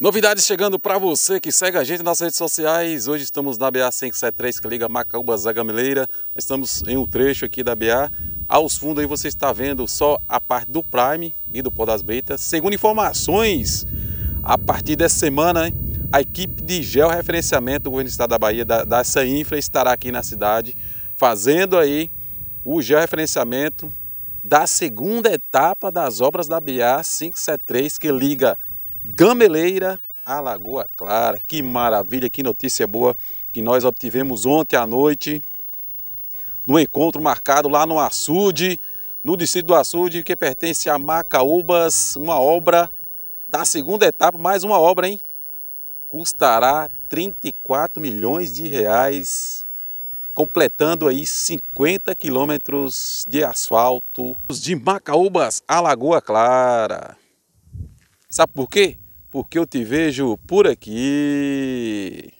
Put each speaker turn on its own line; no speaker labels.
Novidades chegando para você que segue a gente nas redes sociais. Hoje estamos na BA 573 que liga Macaúba Gameleira. Estamos em um trecho aqui da BA. Aos fundos aí você está vendo só a parte do Prime e do Pó das Beitas. Segundo informações, a partir dessa semana, a equipe de georreferenciamento do governo do estado da Bahia, da, Sainfra Infra, estará aqui na cidade fazendo aí o georreferenciamento da segunda etapa das obras da BA 573 que liga Gameleira, a Lagoa Clara. Que maravilha, que notícia boa que nós obtivemos ontem à noite no encontro marcado lá no Açude, no distrito do Açude, que pertence a Macaúbas, uma obra da segunda etapa, mais uma obra, hein? Custará 34 milhões de reais, completando aí 50 quilômetros de asfalto de Macaúbas à Lagoa Clara. Sabe por quê? Porque eu te vejo por aqui.